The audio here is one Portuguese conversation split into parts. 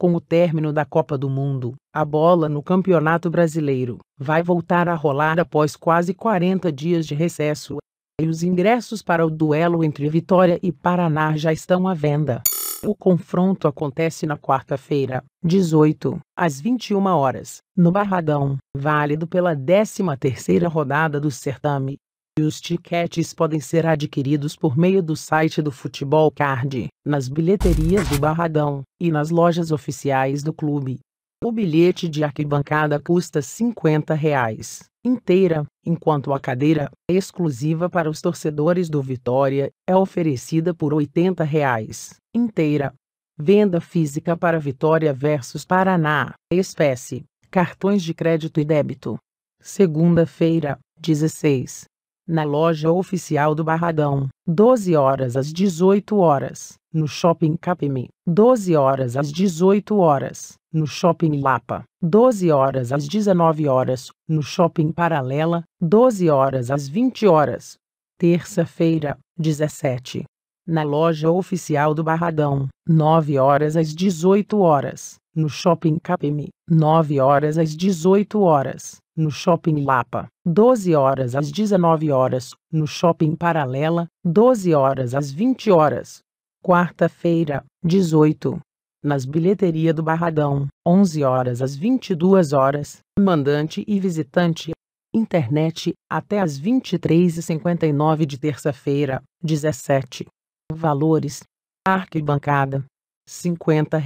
com o término da Copa do Mundo, a bola no Campeonato Brasileiro vai voltar a rolar após quase 40 dias de recesso, e os ingressos para o duelo entre Vitória e Paraná já estão à venda. O confronto acontece na quarta-feira, 18, às 21 horas, no Barradão, válido pela 13ª rodada do certame e os tickets podem ser adquiridos por meio do site do Futebol Card, nas bilheterias do Barradão e nas lojas oficiais do clube. O bilhete de arquibancada custa R$ 50 reais, inteira, enquanto a cadeira, exclusiva para os torcedores do Vitória, é oferecida por R$ 80 reais, inteira. Venda física para Vitória versus Paraná, espécie, cartões de crédito e débito. Segunda-feira, 16 na loja oficial do Barradão, 12 horas às 18 horas, no Shopping Capimi, 12 horas às 18 horas, no Shopping Lapa, 12 horas às 19 horas, no Shopping Paralela, 12 horas às 20 horas. Terça-feira, 17 na loja oficial do Barradão, 9 horas às 18 horas, no Shopping Capemi, 9 horas às 18 horas, no Shopping Lapa, 12 horas às 19 horas, no Shopping Paralela, 12 horas às 20 horas. Quarta-feira, 18. Nas bilheteria do Barradão, 11 horas às 22 horas, mandante e visitante. Internet, até às 23h59 de terça-feira, 17. Valores. Arquibancada. R$ 50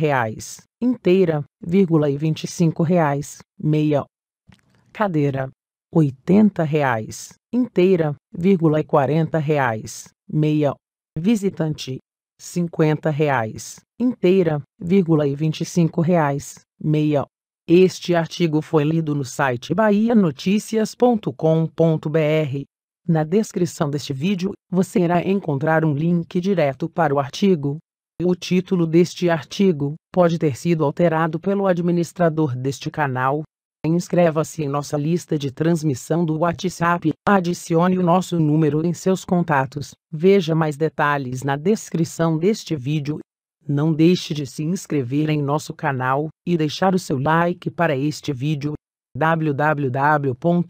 inteira, vírgula e 25 reais, meia, cadeira, R$ 80,00, inteira, R$ e reais, meia, visitante, R$ 50,00, inteira, R$ e reais, meia. Este artigo foi lido no site bahianoticias.com.br. Na descrição deste vídeo, você irá encontrar um link direto para o artigo. O título deste artigo pode ter sido alterado pelo administrador deste canal Inscreva-se em nossa lista de transmissão do WhatsApp, adicione o nosso número em seus contatos, veja mais detalhes na descrição deste vídeo. Não deixe de se inscrever em nosso canal e deixar o seu like para este vídeo wwwyoutubecom